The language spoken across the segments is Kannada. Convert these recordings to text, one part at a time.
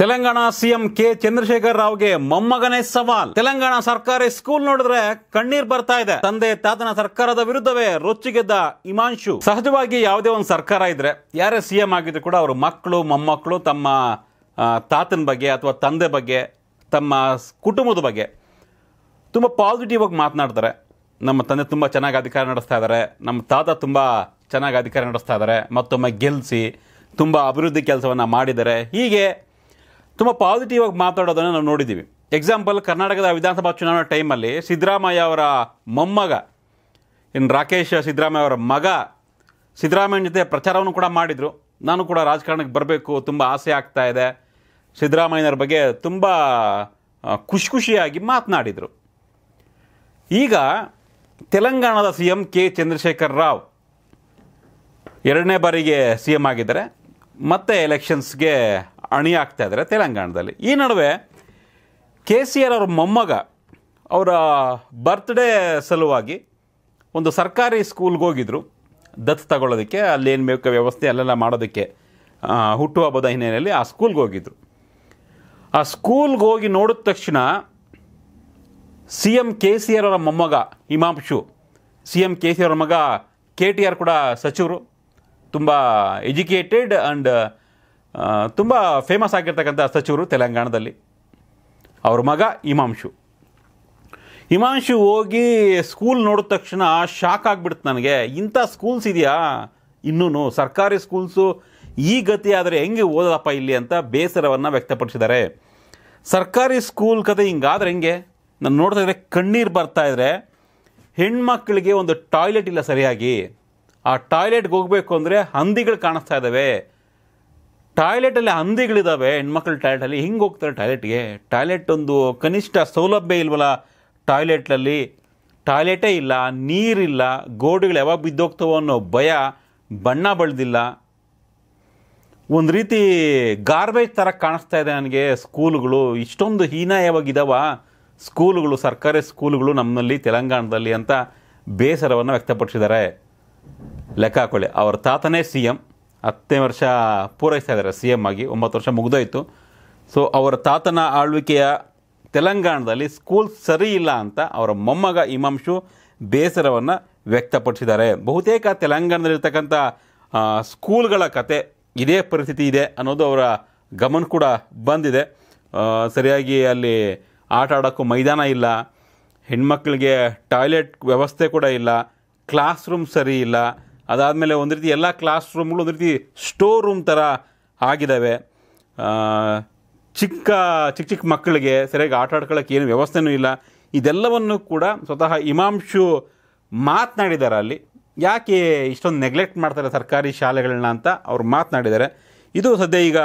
ತೆಲಂಗಾಣ ಸಿಎಂ ಕೆ ಚಂದ್ರಶೇಖರ್ ರಾವ್ಗೆ ಮೊಮ್ಮಗನೇ ಸವಾಲ್ ತೆಲಂಗಾಣ ಸರ್ಕಾರಿ ಸ್ಕೂಲ್ ನೋಡಿದ್ರೆ ಕಣ್ಣೀರ್ ಬರ್ತಾ ಇದೆ ತಂದೆ ತಾತನ ಸರ್ಕಾರದ ವಿರುದ್ಧವೇ ರೊಚ್ಚಿಗೆದ್ದ ಹಿಮಾಂಶು ಸಹಜವಾಗಿ ಯಾವುದೇ ಒಂದು ಸರ್ಕಾರ ಇದ್ರೆ ಯಾರೇ ಸಿಎಂ ಆಗಿದ್ರು ಕೂಡ ಅವರು ಮಕ್ಕಳು ಮೊಮ್ಮಕ್ಕಳು ತಮ್ಮ ತಾತನ ಬಗ್ಗೆ ಅಥವಾ ತಂದೆ ಬಗ್ಗೆ ತಮ್ಮ ಕುಟುಂಬದ ಬಗ್ಗೆ ತುಂಬ ಪಾಸಿಟಿವ್ ಆಗಿ ಮಾತನಾಡ್ತಾರೆ ನಮ್ಮ ತಂದೆ ತುಂಬ ಚೆನ್ನಾಗಿ ಅಧಿಕಾರ ನಡೆಸ್ತಾ ಇದ್ದಾರೆ ನಮ್ಮ ತಾತ ತುಂಬ ಚೆನ್ನಾಗಿ ಅಧಿಕಾರ ನಡೆಸ್ತಾ ಇದ್ದಾರೆ ಮತ್ತೊಮ್ಮೆ ಗೆಲ್ಲಿಸಿ ತುಂಬ ಅಭಿವೃದ್ಧಿ ಕೆಲಸವನ್ನು ಮಾಡಿದ್ದಾರೆ ಹೀಗೆ ತುಂಬ ಪಾಸಿಟಿವ್ ಆಗಿ ಮಾತಾಡೋದನ್ನು ನಾವು ನೋಡಿದ್ದೀವಿ ಎಕ್ಸಾಂಪಲ್ ಕರ್ನಾಟಕದ ವಿಧಾನಸಭಾ ಚುನಾವಣೆ ಟೈಮಲ್ಲಿ ಸಿದ್ದರಾಮಯ್ಯ ಅವರ ಮೊಮ್ಮಗ ಇನ್ನು ರಾಕೇಶ್ ಸಿದ್ದರಾಮಯ್ಯ ಅವರ ಮಗ ಸಿದ್ದರಾಮಯ್ಯನ ಜೊತೆ ಪ್ರಚಾರವನ್ನು ಕೂಡ ಮಾಡಿದರು ನಾನು ಕೂಡ ರಾಜಕಾರಣಕ್ಕೆ ಬರಬೇಕು ತುಂಬ ಆಸೆ ಆಗ್ತಾ ಇದೆ ಸಿದ್ದರಾಮಯ್ಯನವ್ರ ಬಗ್ಗೆ ತುಂಬ ಖುಷಿ ಖುಷಿಯಾಗಿ ಮಾತನಾಡಿದರು ಈಗ ತೆಲಂಗಾಣದ C M K Chandrashekar Rao ಎರಡನೇ ಬಾರಿಗೆ ಸಿ ಎಂ ಆಗಿದ್ದಾರೆ ಮತ್ತೆ ಎಲೆಕ್ಷನ್ಸ್ಗೆ ಆಗ್ತಾ ಇದ್ದಾರೆ ತೆಲಂಗಾಣದಲ್ಲಿ ಈ ನಡುವೆ ಕೆ ಸಿ ಆರ್ ಅವ್ರ ಮೊಮ್ಮಗ ಅವರ ಬರ್ತ್ಡೇ ಸಲುವಾಗಿ ಒಂದು ಸರ್ಕಾರಿ ಸ್ಕೂಲ್ಗೆ ಹೋಗಿದ್ರು ದತ್ತು ತಗೊಳ್ಳೋದಕ್ಕೆ ಏನು ಬೇಕು ವ್ಯವಸ್ಥೆ ಅಲ್ಲೆಲ್ಲ ಮಾಡೋದಕ್ಕೆ ಹುಟ್ಟುಹಬ್ಬದ ಹಿನ್ನೆಲೆಯಲ್ಲಿ ಆ ಸ್ಕೂಲ್ಗೆ ಹೋಗಿದ್ರು ಆ ಸ್ಕೂಲ್ಗೆ ಹೋಗಿ ನೋಡಿದ ತಕ್ಷಣ C M K C R ಅವರ ಮೊಮ್ಮಗ Himanshu C M K C ಅವರ ಮಗ ಕೆ ಟಿ ಆರ್ ಕೂಡ ಸಚಿವರು ತುಂಬ ಎಜುಕೇಟೆಡ್ ಆ್ಯಂಡ್ ತುಂಬ ಫೇಮಸ್ ಆಗಿರ್ತಕ್ಕಂಥ ಸಚಿವರು ತೆಲಂಗಾಣದಲ್ಲಿ ಅವ್ರ ಮಗ ಹಿಮಾಂಶು ಹಿಮಾಂಶು ಹೋಗಿ ಸ್ಕೂಲ್ ನೋಡಿದ ತಕ್ಷಣ ಶಾಕ್ ಆಗಿಬಿಡ್ತು ನನಗೆ ಇಂಥ ಸ್ಕೂಲ್ಸ್ ಇದೆಯಾ ಇನ್ನೂ ಸರ್ಕಾರಿ ಸ್ಕೂಲ್ಸು ಈ ಗತಿ ಆದರೆ ಹೆಂಗೆ ಓದಪ್ಪ ಇಲ್ಲಿ ಅಂತ ಬೇಸರವನ್ನು ವ್ಯಕ್ತಪಡಿಸಿದ್ದಾರೆ ಸರ್ಕಾರಿ ಸ್ಕೂಲ್ ಕತೆ ಹಿಂಗಾದ್ರೆ ಹೆಂಗೆ ನಾನು ನೋಡ್ತಾ ಇದ್ರೆ ಕಣ್ಣೀರು ಇದ್ರೆ ಹೆಣ್ಮಕ್ಳಿಗೆ ಒಂದು ಟಾಯ್ಲೆಟ್ ಇಲ್ಲ ಸರಿಯಾಗಿ ಆ ಟಾಯ್ಲೆಟ್ಗೆ ಹೋಗಬೇಕು ಅಂದರೆ ಹಂದಿಗಳು ಕಾಣಿಸ್ತಾ ಇದ್ದಾವೆ ಟಾಯ್ಲೆಟಲ್ಲಿ ಹಂದಿಗಳಿದ್ದಾವೆ ಹೆಣ್ಮಕ್ಳು ಟಾಯ್ಲೆಟಲ್ಲಿ ಹಿಂಗೆ ಹೋಗ್ತಾರೆ ಟಾಯ್ಲೆಟ್ಗೆ ಟಾಯ್ಲೆಟ್ ಒಂದು ಕನಿಷ್ಠ ಸೌಲಭ್ಯ ಇಲ್ವಲ್ಲ ಟಾಯ್ಲೆಟ್ನಲ್ಲಿ ಟಾಯ್ಲೆಟೇ ಇಲ್ಲ ನೀರಿಲ್ಲ ಗೋಡೆಗಳು ಯಾವಾಗ ಬಿದ್ದೋಗ್ತವೋ ಅನ್ನೋ ಭಯ ಬಣ್ಣ ಬಳ್ದಿಲ್ಲ ಒಂದು ರೀತಿ ಗಾರ್ಬೇಜ್ ಥರ ಕಾಣಿಸ್ತಾ ಇದೆ ನನಗೆ ಸ್ಕೂಲ್ಗಳು ಇಷ್ಟೊಂದು ಹೀನಾಯವಾಗಿದ್ದಾವ ಸ್ಕೂಲ್ಗಳು ಸರ್ಕಾರಿ ಸ್ಕೂಲ್ಗಳು ನಮ್ಮಲ್ಲಿ ತೆಲಂಗಾಣದಲ್ಲಿ ಅಂತ ಬೇಸರವನ್ನು ವ್ಯಕ್ತಪಡಿಸಿದ್ದಾರೆ ಲೆಕ್ಕ ಹಾಕೊಳ್ಳಿ ಅವರ ತಾತನೇ ಸಿ ಎಂ ಹತ್ತನೇ ವರ್ಷ ಪೂರೈಸ್ತಾ ಇದ್ದಾರೆ ಸಿ ಎಮ್ ಆಗಿ ಒಂಬತ್ತು ವರ್ಷ ಮುಗಿದೋಯ್ತು ಸೊ ಅವರ ತಾತನ ಆಳ್ವಿಕೆಯ ತೆಲಂಗಾಣದಲ್ಲಿ ಸ್ಕೂಲ್ ಸರಿ ಇಲ್ಲ ಅಂತ ಅವರ ಮೊಮ್ಮಗ ಇಮಾಂಶು ಬೇಸರವನ್ನು ವ್ಯಕ್ತಪಡಿಸಿದ್ದಾರೆ ಬಹುತೇಕ ತೆಲಂಗಾಣದಲ್ಲಿರ್ತಕ್ಕಂಥ ಸ್ಕೂಲ್ಗಳ ಕತೆ ಇದೇ ಪರಿಸ್ಥಿತಿ ಇದೆ ಅನ್ನೋದು ಅವರ ಗಮನ ಕೂಡ ಬಂದಿದೆ ಸರಿಯಾಗಿ ಅಲ್ಲಿ ಆಟ ಆಡೋಕ್ಕೂ ಮೈದಾನ ಇಲ್ಲ ಹೆಣ್ಮಕ್ಳಿಗೆ ಟಾಯ್ಲೆಟ್ ವ್ಯವಸ್ಥೆ ಕೂಡ ಇಲ್ಲ ಕ್ಲಾಸ್ ರೂಮ್ ಸರಿ ಇಲ್ಲ ಅದಾದಮೇಲೆ ಒಂದು ರೀತಿ ಎಲ್ಲ ಕ್ಲಾಸ್ ರೂಮ್ಗಳು ಒಂದು ರೀತಿ ಸ್ಟೋರ್ ರೂಮ್ ಥರ ಆಗಿದ್ದಾವೆ ಚಿಕ್ಕ ಚಿಕ್ಕ ಚಿಕ್ಕ ಮಕ್ಕಳಿಗೆ ಸರಿಯಾಗಿ ಆಟ ಆಡ್ಕೊಳ್ಳೋಕ್ಕೆ ಏನು ವ್ಯವಸ್ಥೆನೂ ಇಲ್ಲ ಇದೆಲ್ಲವನ್ನು ಕೂಡ ಸ್ವತಃ ಇಮಾಂಶು ಮಾತನಾಡಿದ್ದಾರೆ ಅಲ್ಲಿ ಯಾಕೆ ಇಷ್ಟೊಂದು ನೆಗ್ಲೆಕ್ಟ್ ಮಾಡ್ತಾರೆ ಸರ್ಕಾರಿ ಶಾಲೆಗಳನ್ನ ಅಂತ ಅವರು ಮಾತನಾಡಿದ್ದಾರೆ ಇದು ಸದ್ಯ ಈಗ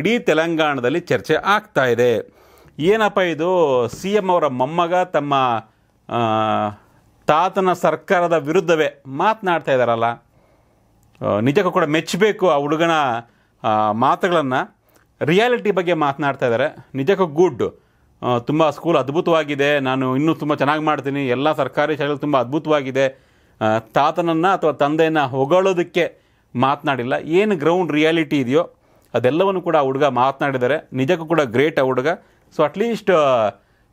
ಇಡೀ ತೆಲಂಗಾಣದಲ್ಲಿ ಚರ್ಚೆ ಆಗ್ತಾ ಇದೆ ಏನಪ್ಪ ಇದು ಸಿ ಎಮ್ ಅವರ ಮೊಮ್ಮಗ ತಮ್ಮ ತಾತನ ಸರ್ಕಾರದ ವಿರುದ್ಧವೇ ಮಾತನಾಡ್ತಾ ಇದ್ದಾರಲ್ಲ ನಿಜಕ್ಕೂ ಕೂಡ ಮೆಚ್ಚಬೇಕು ಆ ಹುಡುಗನ ಮಾತುಗಳನ್ನು ರಿಯಾಲಿಟಿ ಬಗ್ಗೆ ಮಾತನಾಡ್ತಾ ಇದ್ದಾರೆ ನಿಜಕ್ಕೂ ಗುಡ್ ತುಂಬ ಸ್ಕೂಲ್ ಅದ್ಭುತವಾಗಿದೆ ನಾನು ಇನ್ನೂ ತುಂಬ ಚೆನ್ನಾಗಿ ಮಾಡ್ತೀನಿ ಎಲ್ಲ ಸರ್ಕಾರಿ ಶಾಲೆಗಳು ತುಂಬ ಅದ್ಭುತವಾಗಿದೆ ತಾತನನ್ನು ಅಥವಾ ತಂದೆಯನ್ನು ಹೊಗಳೋದಕ್ಕೆ ಮಾತನಾಡಿಲ್ಲ ಏನು ಗ್ರೌಂಡ್ ರಿಯಾಲಿಟಿ ಇದೆಯೋ ಅದೆಲ್ಲವನ್ನು ಕೂಡ ಆ ಹುಡುಗ ಮಾತನಾಡಿದ್ದಾರೆ ನಿಜಕ್ಕೂ ಕೂಡ ಗ್ರೇಟ್ ಆ ಹುಡುಗ ಸೊ ಅಟ್ಲೀಸ್ಟ್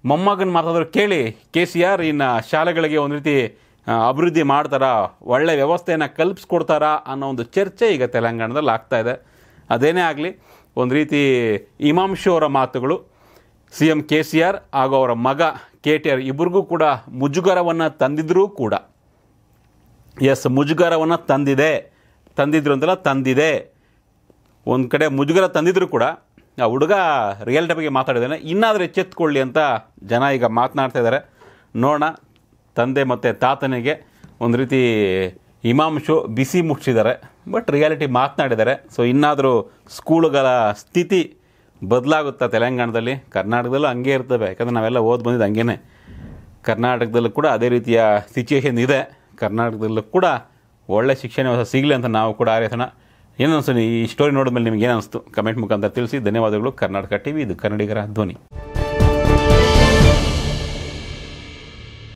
ಮೊಮ್ಮಗನ ಮಾತಾದರೂ ಕೇಳಿ ಕೆ ಸಿ ಆರ್ ಇನ್ನು ಶಾಲೆಗಳಿಗೆ ಒಂದು ರೀತಿ ಅಭಿವೃದ್ಧಿ ಮಾಡ್ತಾರಾ ಒಳ್ಳೆ ವ್ಯವಸ್ಥೆಯನ್ನು ಕಲ್ಪಿಸ್ಕೊಡ್ತಾರಾ ಅನ್ನೋ ಒಂದು ಚರ್ಚೆ ಈಗ ತೆಲಂಗಾಣದಲ್ಲಿ ಆಗ್ತಾ ಇದೆ ಅದೇನೇ ಆಗಲಿ ಒಂದು ರೀತಿ ಇಮಾಂಶು ಅವರ ಮಾತುಗಳು C M K C R ಹಾಗೂ ಅವರ ಮಗ ಕೆ ಟಿ ಆರ್ ಇಬ್ಬರಿಗೂ ಕೂಡ ಮುಜುಗರವನ್ನು ತಂದಿದ್ರೂ ಕೂಡ ಎಸ್ ಮುಜುಗರವನ್ನು ತಂದಿದೆ ತಂದಿದ್ರು ಅಂತಲ್ಲ ತಂದಿದೆ ಒಂದು ಕಡೆ ಮುಜುಗರ ತಂದಿದ್ರು ಕೂಡ ಆ ಹುಡುಗ ರಿಯಾಲಿಟಿ ಬಗ್ಗೆ ಮಾತಾಡಿದ್ದಾನೆ ಇನ್ನಾದರೂ ಎಚ್ಚೆತ್ಕೊಳ್ಳಿ ಅಂತ ಜನ ಈಗ ಮಾತನಾಡ್ತಾ ಇದ್ದಾರೆ ನೋಡೋಣ ತಂದೆ ಮತ್ತು ತಾತನಿಗೆ ಒಂದು ರೀತಿ ಹಿಮಾಂಶು ಬಿಸಿ ಮುಟ್ಟಿಸಿದ್ದಾರೆ ಬಟ್ ರಿಯಾಲಿಟಿ ಮಾತನಾಡಿದ್ದಾರೆ ಸೊ ಇನ್ನಾದರೂ ಸ್ಕೂಲುಗಳ ಸ್ಥಿತಿ ಬದಲಾಗುತ್ತಾ ತೆಲಂಗಾಣದಲ್ಲಿ ಕರ್ನಾಟಕದಲ್ಲೂ ಹಂಗೆ ಇರ್ತವೆ ಯಾಕಂದರೆ ನಾವೆಲ್ಲ ಓದ್ ಬಂದಿದ್ದು ಹಂಗೇನೆ ಕರ್ನಾಟಕದಲ್ಲೂ ಕೂಡ ಅದೇ ರೀತಿಯ ಸಿಚುಯೇಷನ್ ಇದೆ ಕರ್ನಾಟಕದಲ್ಲೂ ಕೂಡ ಒಳ್ಳೆ ಶಿಕ್ಷಣ ಸಿಗಲಿ ಅಂತ ನಾವು ಕೂಡ ಆರೈಸೋಣ ಏನು ಅನಿಸ್ತು ಈ ಸ್ಟೋರಿ ನೋಡಿದ್ಮೇಲೆ ನಿಮ್ಗೆ ಏನು ಅನಿಸ್ತು ಕಮೆಂಟ್ ಮುಖಾಂತರ ತಿಳಿಸಿ ಧನ್ಯವಾದಗಳು ಕರ್ನಾಟಕ ಟಿವಿ ಇದು ಕನ್ನಡಿಗರ ಧ್ವನಿ